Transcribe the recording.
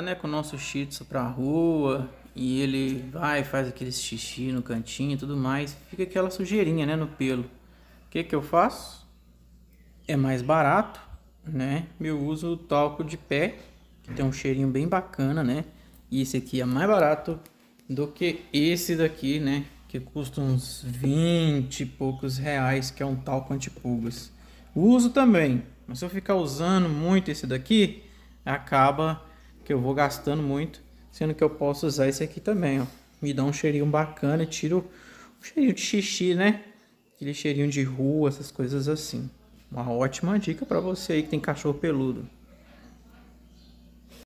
né, com o nosso Shih pra rua e ele vai, faz aquele xixi no cantinho e tudo mais, fica aquela sujeirinha, né, no pelo. O que que eu faço? É mais barato, né? Eu uso o talco de pé, que tem um cheirinho bem bacana, né? E esse aqui é mais barato do que esse daqui, né? Que custa uns 20 e poucos reais, que é um talco antipulgas. Uso também, mas se eu ficar usando muito esse daqui, acaba que eu vou gastando muito, sendo que eu posso usar esse aqui também, ó. Me dá um cheirinho bacana, tiro um cheirinho de xixi, né? Aquele cheirinho de rua, essas coisas assim. Uma ótima dica para você aí que tem cachorro peludo.